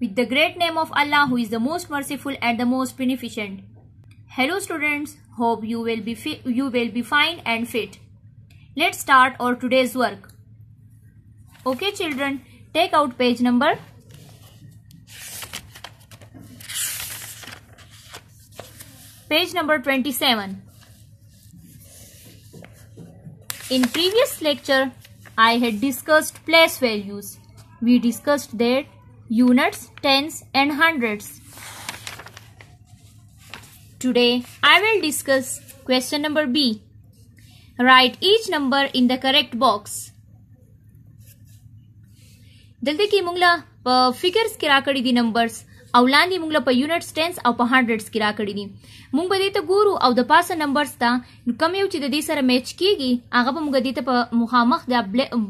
with the great name of Allah who is the most merciful and the most beneficent. Hello students, hope you will be you will be fine and fit. Let's start our today's work. Okay children, take out page number Page number 27. In previous lecture, I had discussed place values. We discussed that units, tens and hundreds. Today I will discuss question number B. Write each number in the correct box. دلته کې موږ له په فګرز کې راکړي دي نمبرز او لاندې موږ له په یونټس ټینس او په هانډرډس کې راکړي دي موږ به دې ته ګورو او د پاسه نمبرز ته کم یو چې د دې سره میچ کیږي هغه به موږ دې ته په مخامخ د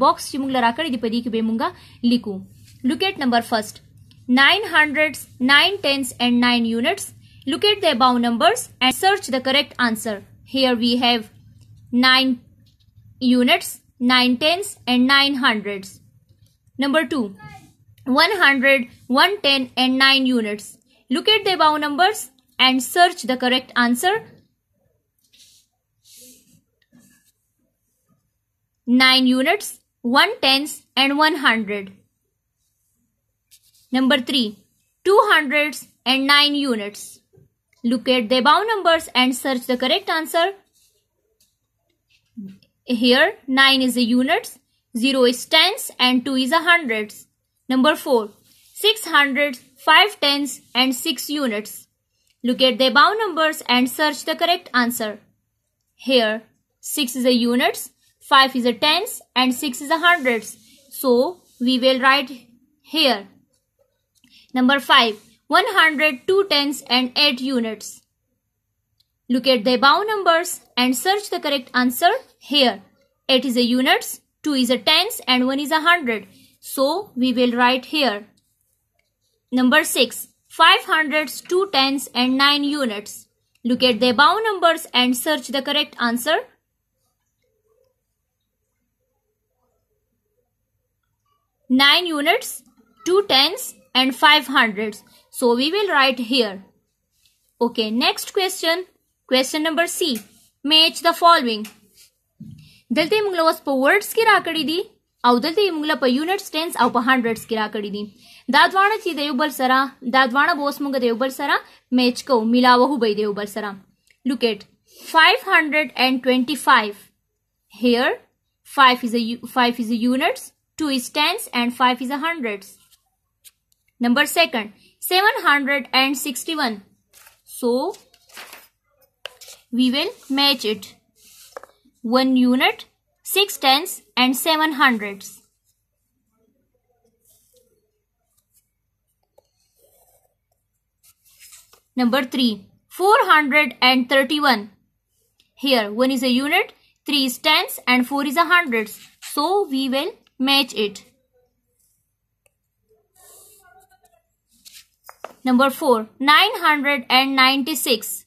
باکس چې موږ راکړي دي په دې کې به موږ لیکو Look at number first. 9 hundreds, 9 tens and 9 units. Look at the above numbers and search the correct answer. Here we have 9 units, 9 tens and 9 hundreds. Number 2. 100, 110 and 9 units. Look at the above numbers and search the correct answer. 9 units, 1 tens and 100. Number 3. 200s and 9 units. Look at the above numbers and search the correct answer. Here 9 is a units, 0 is tens and 2 is a hundreds. Number 4. 600s, 5 tens and 6 units. Look at the above numbers and search the correct answer. Here 6 is a units, 5 is a tens and 6 is a hundreds. So we will write here Number 5. 100, 2 tens and 8 units. Look at the above numbers and search the correct answer here. 8 is a units, 2 is a tens and 1 is a 100. So we will write here. Number 6. 5 hundreds, 2 tens and 9 units. Look at the above numbers and search the correct answer. Nine units, two tens and 500s. So we will write here. Okay, next question. Question number C. Match the following. દલતે મુંગલા વોસ પર words કી રાકડી દી આવ દલતે મુંગલા પર units tense આવ પર હંડ્રેડ્સ કી રાકડી દી દાદવાણ ચી દેવબલ સરા દાદવાણ બોસ મુંગ match સરા મેચ કહું મિલાવહુ બઈ દેવબલ સરા look at 525 here 5 is a 5 is a units 2 is tens and 5 is a hundreds Number second, 761. So, we will match it. 1 unit, 6 tens and 7 hundreds. Number 3, 431. Here 1 is a unit, 3 is tens and 4 is a hundreds. So, we will match it. Number 4, 996.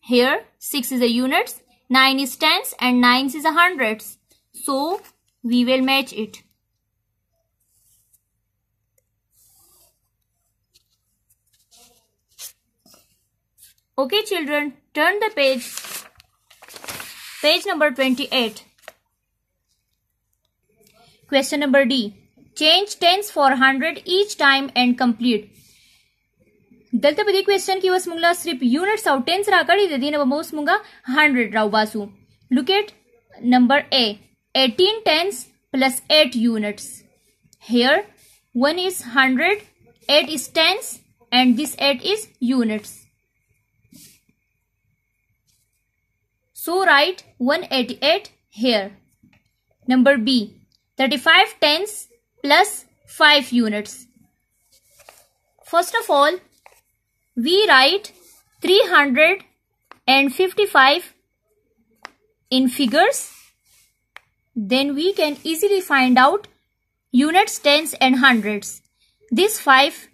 Here, 6 is a units, 9 is tens and 9 is a hundreds. So, we will match it. Okay children, turn the page. Page number 28. Question number D. Change tens for 100 each time and complete. दलते बदी question की वस्मुंगला strip units of tens राकड़ी देदी ने वमो स्मुंगा 100 राव बासु look at number A 18 tens plus 8 units here 1 is 100 8 is tens and this 8 is units so right 188 here number B thirty five tens plus five units first of all we write 355 in figures then we can easily find out units tens and hundreds this 5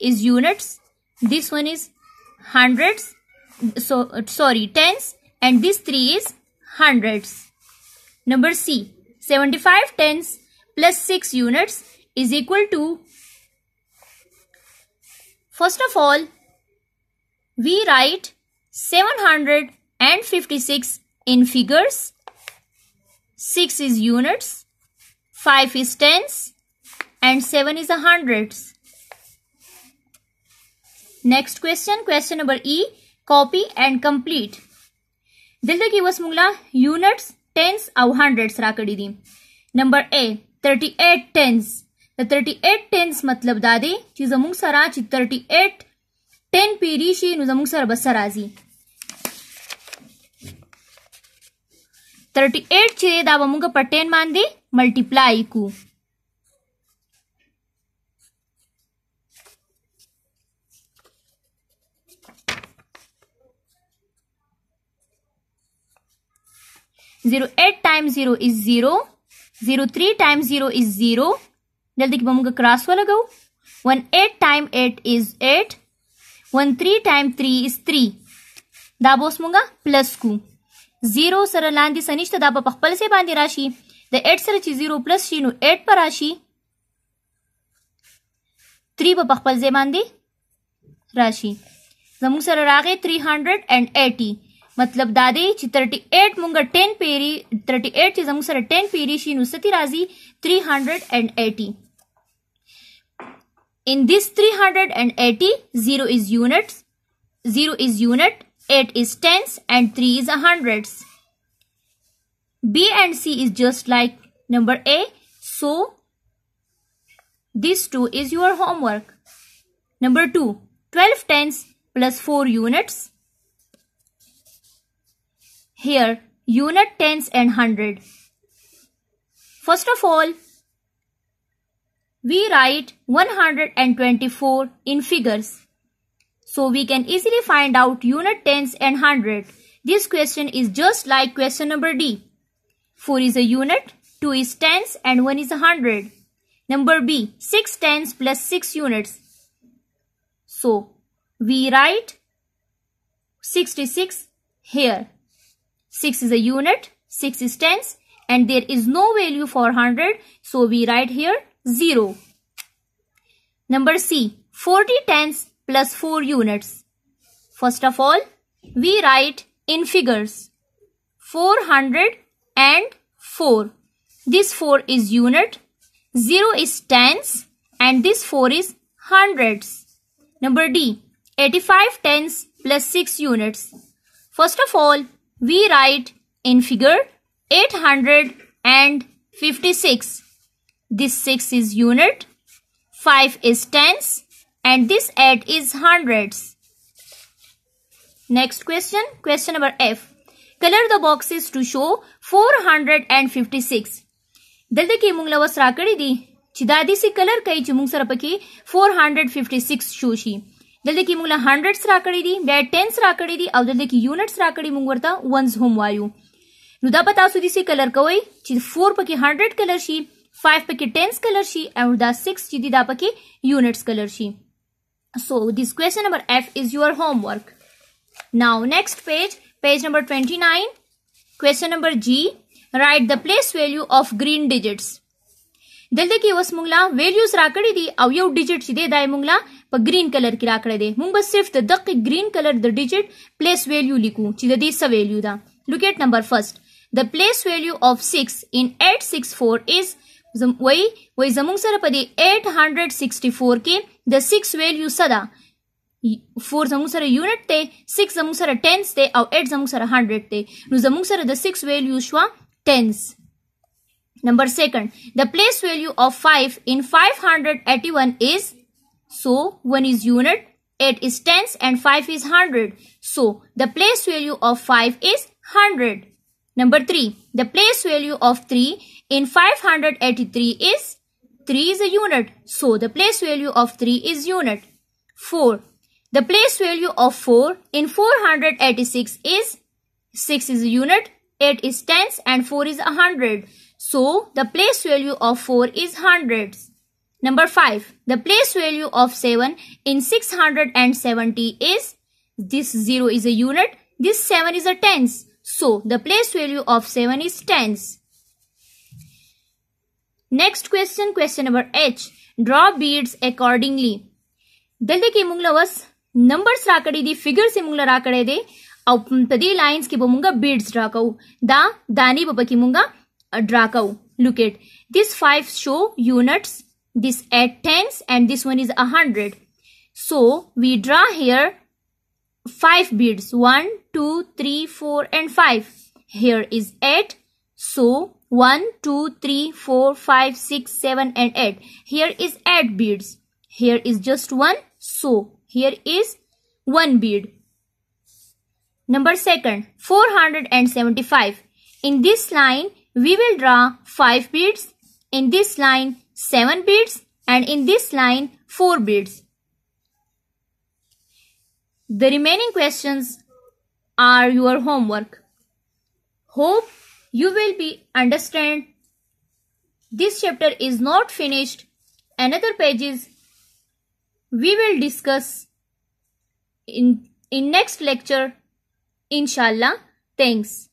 is units this one is hundreds so sorry tens and this 3 is hundreds number c 75 tens plus 6 units is equal to first of all we write 756 in figures. 6 is units, 5 is tens and 7 is a hundreds. Next question, question number E, copy and complete. dil दिलते was वसमुगला units, tens और hundreds राकड़ी दी. Number A, 38 tens. The 38 tens matlab dadi चीज़ mung sara 38 ټین پیری شي نو زموږ سره به څه راځي ترټي ایټ چې دی دا به موږ په ټین باندې ملټیپلای کړو زیرو ایٹ ٹائم زیرو از زیرو زیرو تھری ٹائم زیرو از زیرو جلدی کی بمگا کراس والا گو ون ایٹ ٹائم ایٹ از ایٹ 1 3 times 3 is 3 دا به اوس مونږه پلس کو زیرو سره لاندې څه نشته دا به په خپل ځای باندې راشي د ایټ سره چې زیرو پلس شي نو ایټ به راشي تھری به په خپل ځای باندې راشي زموږ سره راغې تھری هنډرډ اینډ ایټي مطلب دا دی چې تھرټي ایټ مونږه ټین پیري تھرټي ایټ چې زموږ سره ټین پیري شي نو څه تي راځي تھری هنډرډ اینډ ایټي In this 380, 0 is units, 0 is unit, 8 is tens and 3 is hundreds. B and C is just like number A. So, this 2 is your homework. Number 2, 12 tens plus 4 units. Here, unit tens and 100. First of all, we write 124 in figures. So we can easily find out unit tens and hundred. This question is just like question number D. 4 is a unit, 2 is tens and 1 is a hundred. Number B, 6 tens plus 6 units. So we write 66 here. 6 is a unit, 6 is tens and there is no value for 100. So we write here 0. Number C. 40 tens plus 4 units. First of all, we write in figures. 404. This 4 is unit, 0 is tens and this 4 is hundreds. Number D. 85 tens plus 6 units. First of all, we write in figure 856. This 6 is unit, 5 is tens and this 8 is hundreds. Next question, question number F. Color the boxes to show 456. دلته کې موږ له وسره کړی دي چې دا داسې کلر کوي چې موږ سره پکې 456 شو شي دلته کې موږ له 100 سره کړی دي بیا 10 سره کړی دي او دلته کې یونټس را کړی موږ ورته 1s هم وایو نو دا به تاسو داسې کلر کوئ چې 4 پکې 100 کلر شي 5 پکې ټینس کلر شي او دا 6 چې دی دا پکې یونټس کلر شي so this question number f is your homework now next page page number 29 question number g write the place value of green digits دلته کې اوس موږ لا ویلیوز راکړې دي او یو ډیجټ چې دی دا موږ لا په گرین کلر کې راکړې دي موږ بس صرف د دقیق گرین کلر د ډیجټ پلیس ویلیو لیکو چې د دې څه ویلیو ده لوک ایٹ نمبر فرست د پلیس ویلیو اف 6 ان 864 از 0.8 वही वही सर पदी eight hundred sixty four के the six value सदा four सर unit थे six सर tens थे और एट सर हंड्रेड थे नु सर द सिक्स व्हॅल्यू शुआ tens number second the place value of five in five hundred eighty one is so one is unit eight is tens and five is hundred so the place value of five is hundred Number 3. The place value of 3 in 583 is 3 is a unit. So the place value of 3 is unit. 4. The place value of 4 in 486 is 6 is a unit, 8 is tens and 4 is 100. So the place value of 4 is hundreds. Number 5. The place value of 7 in 670 is this 0 is a unit, this 7 is a tens. So, the place value of 7 is tens. Next question, question number H. Draw beads accordingly. Dalde ke mungla was numbers rakade di, figures e mungla rakade di. Aup padi lines ke bumunga beads draw kau. Da, dani baba ki munga Look at. This 5 show units. This at tens and this one is a 100. So, we draw here 5 beads 1 2 3 4 and 5 here is 8 so 1 2 3 4 5 6 7 and 8 here is 8 beads here is just 1 so here is 1 bead number second 475 in this line we will draw 5 beads in this line 7 beads and in this line 4 beads the remaining questions are your homework. Hope you will be understand. This chapter is not finished. Another pages we will discuss in in next lecture. Inshallah. Thanks.